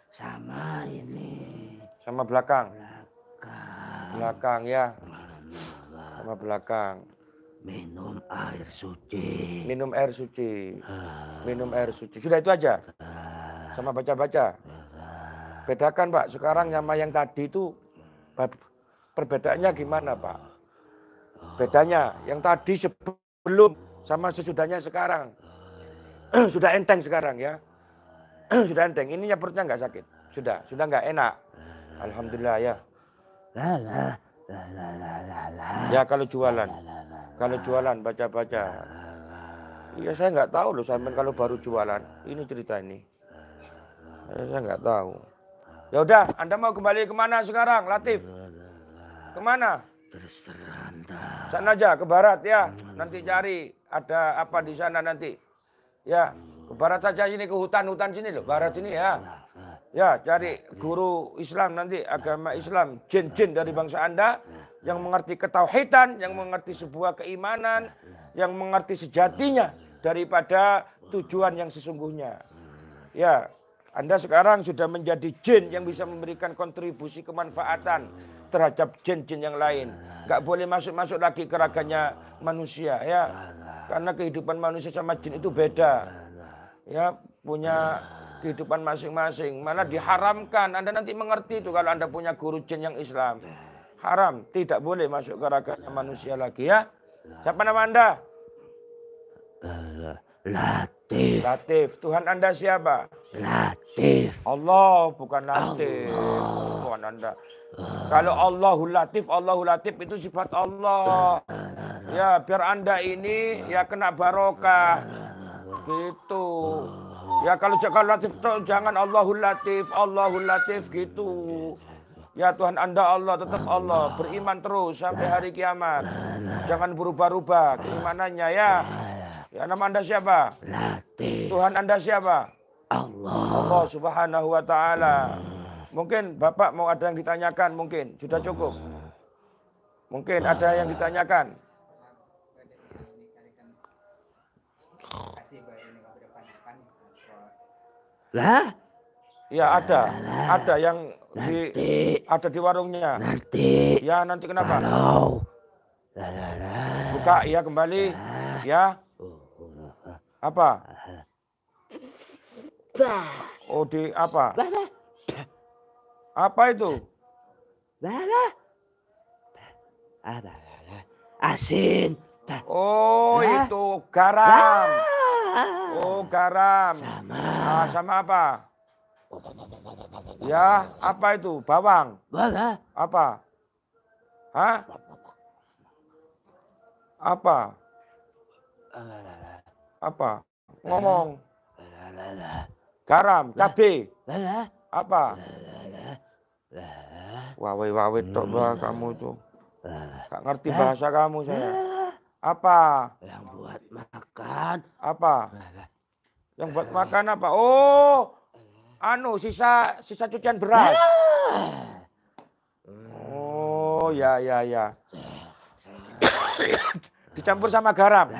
Sama ini. Sama belakang. Belakang. Belakang ya. Sama belakang. Minum air suci. Minum air suci. Minum air suci. Sudah itu aja. Sama baca-baca. Bedakan Pak, sekarang sama yang tadi itu perbedaannya gimana Pak? Bedanya yang tadi sebelum sama sesudahnya sekarang. sudah enteng sekarang ya. sudah enteng. Ininya perutnya nggak sakit. Sudah, sudah nggak enak. Alhamdulillah ya. Ya kalau jualan. Kalau jualan baca-baca. Iya saya nggak tahu loh sampean kalau baru jualan. Ini cerita ini. Saya nggak tahu. Ya udah, Anda mau kembali kemana sekarang, Latif? Kemana? Sana aja ke barat ya. Nanti cari ada apa di sana nanti. Ya, ke barat saja ini ke hutan-hutan sini loh, barat sini ya. Ya, cari guru Islam nanti agama Islam, jin-jin dari bangsa Anda yang mengerti ketauhidan, yang mengerti sebuah keimanan, yang mengerti sejatinya daripada tujuan yang sesungguhnya. Ya, Anda sekarang sudah menjadi jin yang bisa memberikan kontribusi kemanfaatan terhadap jin-jin yang lain. Gak boleh masuk-masuk lagi ke raganya manusia ya. Karena kehidupan manusia sama jin itu beda. Ya, punya kehidupan masing-masing. Malah hmm. diharamkan. Anda nanti mengerti itu kalau Anda punya guru jin yang Islam. Haram, tidak boleh masuk ke raga nah. manusia lagi ya. Nah. Siapa nama Anda? Eh, Latif. Latif. Tuhan Anda siapa? Latif. Allah bukan Latif. Allah. Tuhan Anda. Ah. Kalau Allahu Latif, Allahu Latif itu sifat Allah. Ah, ah, ya, biar Anda ini ya kena barokah. Gitu. Oh. Ya kalau cakap latif tuh jangan Allahul Latif, Allahul Latif gitu. Ya Tuhan Anda Allah, tetap Allah, beriman terus sampai hari kiamat. Jangan berubah-ubah keimanannya ya. Ya nama Anda siapa? Latif. Tuhan Anda siapa? Allah. Allah Subhanahu wa taala. Mungkin Bapak mau ada yang ditanyakan mungkin. Sudah cukup. Mungkin ada yang ditanyakan. Lah? Ya ada, lah, ada yang nanti, di ada di warungnya. Nanti. Ya nanti kenapa? Kalau. Lah, lah, lah, Buka ya kembali. Lah. Ya. Oh. Apa? Bah. Oh di apa? Bah, bah. Apa itu? Bah, ah, Asin. Oh, itu garam. Oh, garam. Sama. Nah, sama apa? Ya, apa itu? Bawang. Bawang. Ah. Apa? Hah? Apa? Apa? Ngomong. Garam, cabe. Apa? Wawe wawe tok hmm. kamu tuh. Gak ngerti bahasa kamu saya. Apa? Yang buat makan. Apa? Yang buat makan apa? Oh, anu sisa sisa cucian beras. Oh, ya ya ya. Dicampur sama garam.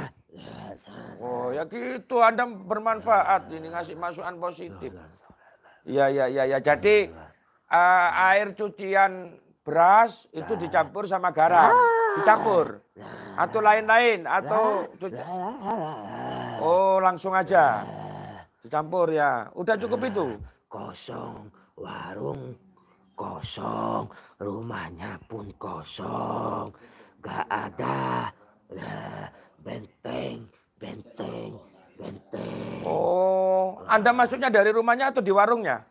Oh, ya gitu Anda bermanfaat ini ngasih masukan positif. Iya, ya ya ya. Jadi uh, air cucian beras itu dicampur sama garam, dicampur. Atau lain-lain atau Oh, langsung aja. Dicampur ya. Udah cukup itu. Kosong warung kosong, rumahnya pun kosong. Gak ada benteng, benteng, benteng. Oh, Anda masuknya dari rumahnya atau di warungnya?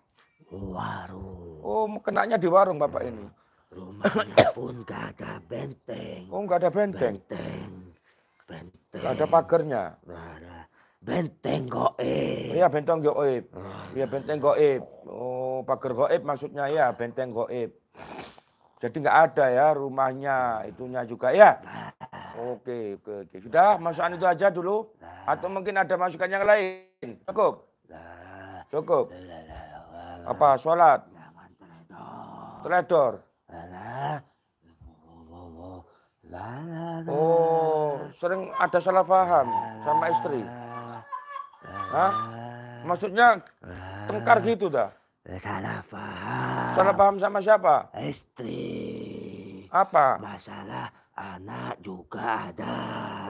Warung. Oh, kenanya di warung Bapak ini. Rumahnya pun gak ada benteng. Oh gak ada benteng? Benteng. Benteng. Gak ada pagernya? Gak ada. Benteng goib. Oh, iya benteng goib. Iya benteng goib. Oh pagar goib maksudnya ya benteng goib. Jadi nggak ada ya rumahnya itunya juga ya. Oke oke oke. Sudah masukan itu aja dulu. Atau mungkin ada masukan yang lain. Cukup. Cukup. Apa sholat? Teledor. Oh, sering ada salah paham sama istri. Hah? Maksudnya tengkar gitu dah. Salah paham. Salah paham sama siapa? Istri. Apa? Masalah anak juga ada.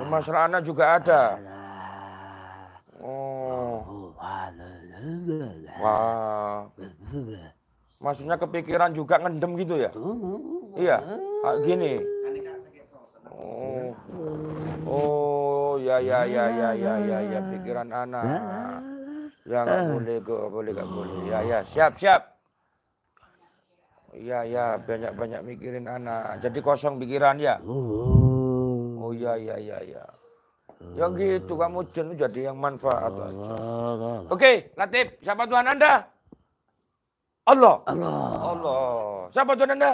Oh, masalah anak juga ada. Oh. Wah. Maksudnya kepikiran juga ngendem gitu ya? Iya. Ah, gini. Oh. Oh, ya ya ya ya ya ya ya pikiran anak. Ya nggak ah. boleh, nggak boleh, nggak boleh. Ya ya, siap siap. Iya ya, banyak-banyak mikirin anak. Jadi kosong pikiran ya. Oh, oh ya ya ya ya, Yang gitu kamu jadi yang manfaat aja. Ah, ah, Oke, Latif, siapa Tuhan Anda? Allah. Allah. Allah. Siapa tuh Anda?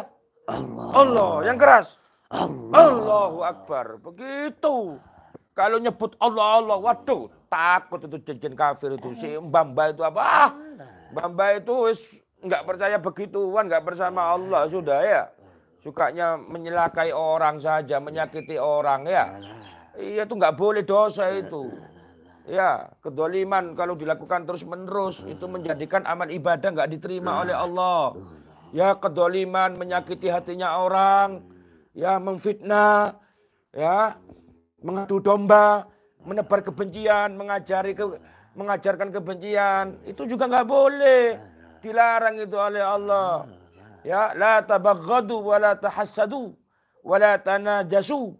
Allah. Allah. Yang keras. Allah. Allahu Akbar. Begitu. Kalau nyebut Allah Allah, waduh, takut itu jenjen kafir itu si Mbamba itu apa? Ah, Mbamba itu wis nggak percaya begituan, nggak bersama Allah sudah ya. Sukanya menyelakai orang saja, menyakiti orang ya. Iya tuh nggak boleh dosa itu. Ya, kedoliman kalau dilakukan terus-menerus hmm. itu menjadikan amal ibadah nggak diterima hmm. oleh Allah. Ya, kedoliman menyakiti hatinya orang, hmm. ya memfitnah, ya mengadu domba, menebar kebencian, mengajari ke, mengajarkan kebencian itu juga nggak boleh, dilarang itu oleh Allah. Ya, la tabaghadu wa la tahassadu wa la tanajasu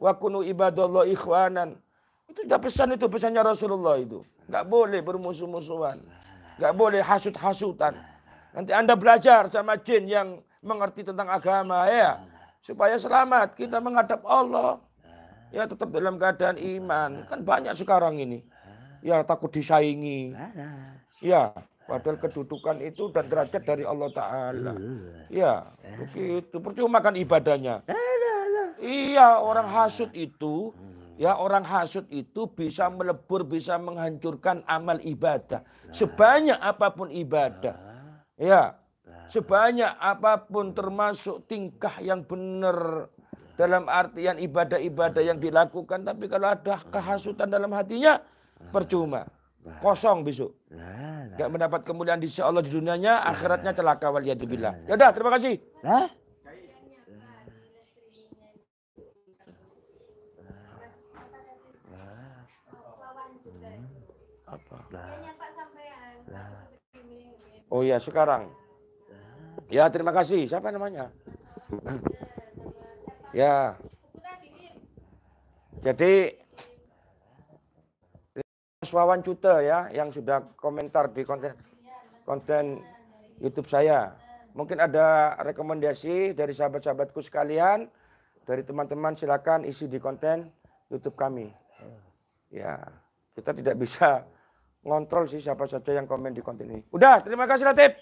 wa kunu ibadallah ikhwanan. Itu sudah pesan itu pesannya Rasulullah itu. Nggak boleh bermusuh-musuhan. Nggak boleh hasut-hasutan. Nanti Anda belajar sama jin yang mengerti tentang agama ya. Supaya selamat kita menghadap Allah. Ya tetap dalam keadaan iman. Kan banyak sekarang ini. Ya takut disaingi. Ya Padahal kedudukan itu dan derajat dari Allah Ta'ala. Ya, begitu. Percuma kan ibadahnya. Iya, orang hasut itu Ya orang hasut itu bisa melebur, bisa menghancurkan amal ibadah. Nah. Sebanyak apapun ibadah. Nah. Ya. Nah. Sebanyak apapun termasuk tingkah yang benar dalam artian ibadah-ibadah yang dilakukan tapi kalau ada kehasutan dalam hatinya percuma kosong besok Gak mendapat kemuliaan di sisi Allah di dunianya akhiratnya celaka waliyadzubillah ya udah terima kasih Oh ya sekarang. Ah. Ya terima kasih. Siapa namanya? ya. Jadi Swawan Cute ya yang sudah komentar di konten konten YouTube saya. Mungkin ada rekomendasi dari sahabat-sahabatku sekalian, dari teman-teman silakan isi di konten YouTube kami. Ah. Ya, kita tidak bisa ngontrol sih siapa saja yang komen di konten ini. Udah, terima kasih Latif.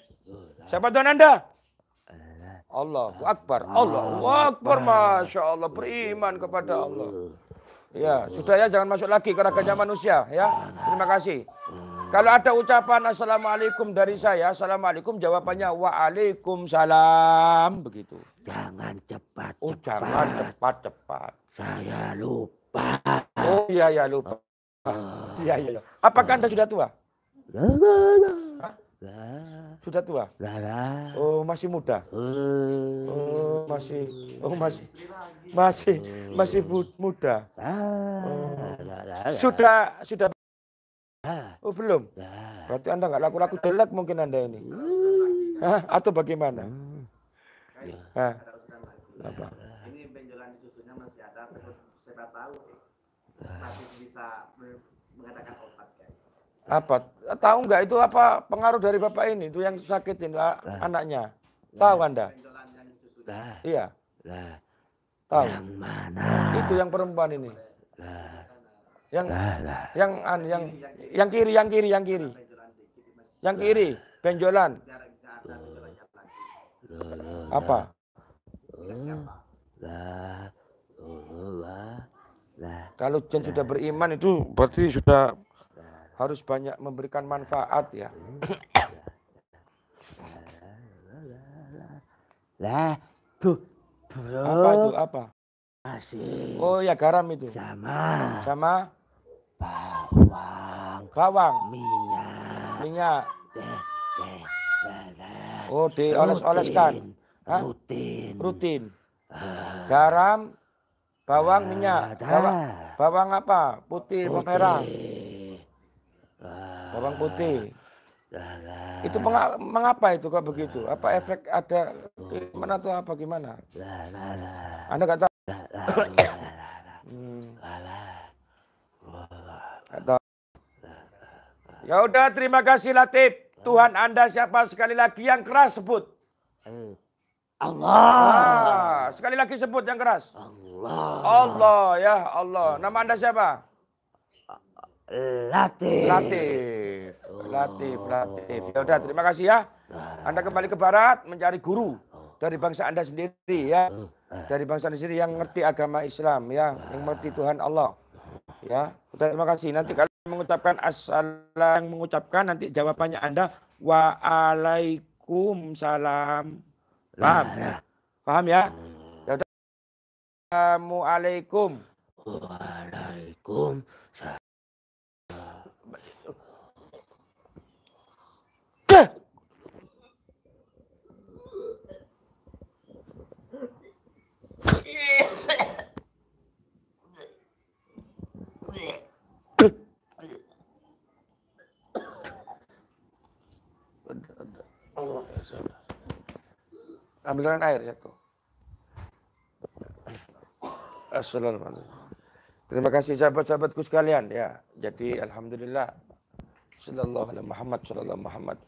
Siapa tuan Anda? Allahu Akbar. Allahu Akbar. Masya Allah. Beriman kepada Allah. Ya, sudah ya jangan masuk lagi ke raganya manusia ya. Terima kasih. Kalau ada ucapan assalamualaikum dari saya, assalamualaikum jawabannya waalaikumsalam begitu. Jangan cepat. Oh, jangan cepat cepat. Saya lupa. Oh iya ya lupa. Ah. Iya, iya, iya. Apakah Anda sudah tua? Sudah tua? Oh, masih muda. Eh. Oh, masih oh masih masih masih muda. Ah, oh. Sudah sudah Oh, belum. Berarti Anda nggak laku-laku jelek mungkin Anda ini. Hmm. Hah? Atau bagaimana? Hmm. Hah? Apa? Ini benjolan susunya masih ada, saya tahu bisa mengatakan obat guys. Gitu. Apa? Tahu nggak itu apa pengaruh dari bapak ini? Itu yang sakitin nah. anaknya. Tahu nah. Anda? Nah. Iya. Nah. Tahu. Yang mana? Itu yang perempuan ini. Nah. Yang lah, nah. yang yang yang yang kiri yang kiri yang kiri. Yang kiri benjolan. Apa? nah. Nah. Nah. Nah. Nah. Kalau Jen sudah beriman itu berarti sudah harus banyak memberikan manfaat ya. Lah, tuh, bro. Apa itu apa? Nasi. Oh ya garam itu. Sama. Sama. Bawang. Bawang. Minyak. Minyak. oh dioles-oleskan. Rutin. Rutin. Rutin. Ah. garam. Bawang minyak. Bawang, bawang apa? Putih, putih. merah. bawang putih. Itu mengapa itu kok begitu? Apa efek ada gimana tuh apa gimana? Anda kata? Hmm. Ya udah terima kasih Latif. Tuhan Anda siapa sekali lagi yang keras sebut. Eh. Allah. Ah, sekali lagi sebut yang keras. Allah. Allah ya Allah. Nama Anda siapa? Latif. Latif. Oh. Latif, Latif. Ya udah, terima kasih ya. Nah. Anda kembali ke barat mencari guru dari bangsa Anda sendiri ya. Oh. Dari bangsa Anda sendiri yang ngerti agama Islam ya, yang ngerti Tuhan Allah. Ya, udah, terima kasih. Nanti kalau mengucapkan asal yang mengucapkan nanti jawabannya Anda waalaikumsalam. Faham? Dạ. Ya. Faham ừ. ya? Assalamualaikum. Waalaikumsalam. Allah. Dạ, dạ. ambilkan air satu. Ya, Assalamualaikum. Terima kasih sahabat-sahabatku sekalian ya. Jadi alhamdulillah sallallahu alaihi Muhammad sallallahu alaihi Muhammad.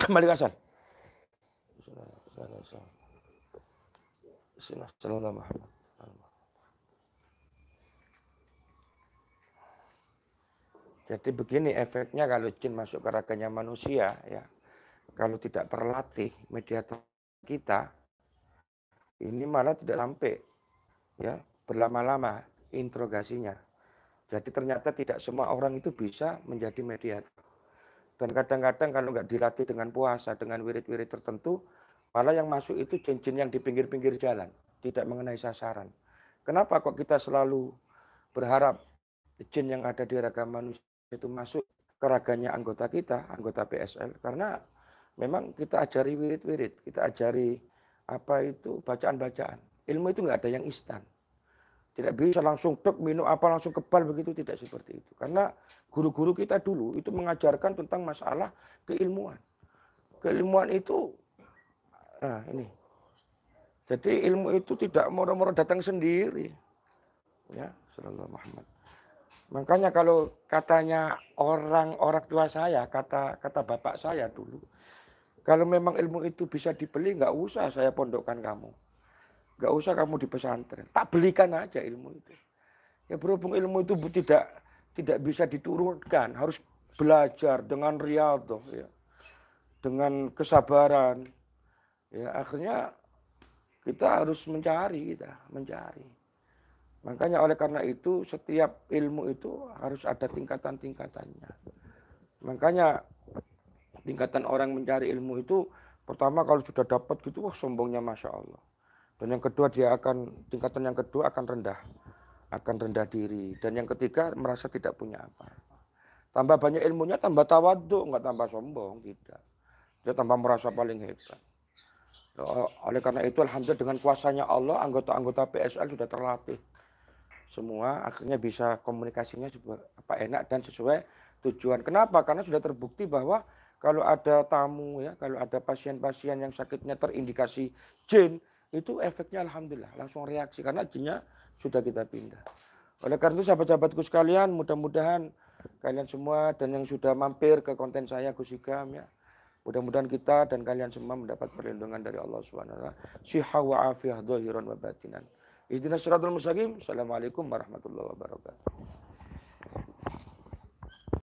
Kembali ke asal. Sallallahu Muhammad. Jadi begini efeknya kalau jin masuk ke raganya manusia ya kalau tidak terlatih mediator kita ini malah tidak sampai ya berlama-lama interogasinya. Jadi ternyata tidak semua orang itu bisa menjadi mediator. Dan kadang-kadang kalau nggak dilatih dengan puasa, dengan wirid-wirid tertentu, malah yang masuk itu cincin yang di pinggir-pinggir jalan, tidak mengenai sasaran. Kenapa kok kita selalu berharap jin yang ada di raga manusia itu masuk ke raganya anggota kita, anggota PSL? Karena memang kita ajari wirid-wirid, kita ajari apa itu bacaan-bacaan. Ilmu itu nggak ada yang instan. Tidak bisa langsung tek minum apa langsung kebal begitu tidak seperti itu. Karena guru-guru kita dulu itu mengajarkan tentang masalah keilmuan. Keilmuan itu nah ini. Jadi ilmu itu tidak moro-moro datang sendiri. Ya, sallallahu Muhammad. Makanya kalau katanya orang orang tua saya, kata kata bapak saya dulu, kalau memang ilmu itu bisa dibeli, nggak usah saya pondokkan kamu. Nggak usah kamu di pesantren. Tak belikan aja ilmu itu. Ya berhubung ilmu itu tidak tidak bisa diturunkan, harus belajar dengan riyadhah ya. Dengan kesabaran. Ya akhirnya kita harus mencari kita, mencari. Makanya oleh karena itu setiap ilmu itu harus ada tingkatan-tingkatannya. Makanya tingkatan orang mencari ilmu itu pertama kalau sudah dapat gitu wah sombongnya masya Allah dan yang kedua dia akan tingkatan yang kedua akan rendah akan rendah diri dan yang ketiga merasa tidak punya apa tambah banyak ilmunya tambah tawaduk nggak tambah sombong tidak dia tambah merasa paling hebat ya, oleh karena itu alhamdulillah dengan kuasanya Allah anggota-anggota PSL sudah terlatih semua akhirnya bisa komunikasinya apa enak dan sesuai tujuan. Kenapa? Karena sudah terbukti bahwa kalau ada tamu ya, kalau ada pasien-pasien yang sakitnya terindikasi jin, itu efeknya alhamdulillah langsung reaksi karena jinnya sudah kita pindah. Oleh karena itu sahabat-sahabatku sekalian, mudah-mudahan kalian semua dan yang sudah mampir ke konten saya Gus Hikam ya. Mudah-mudahan kita dan kalian semua mendapat perlindungan dari Allah Subhanahu wa taala. wa afiyah dhahiran wa batinan. Assalamualaikum warahmatullahi wabarakatuh.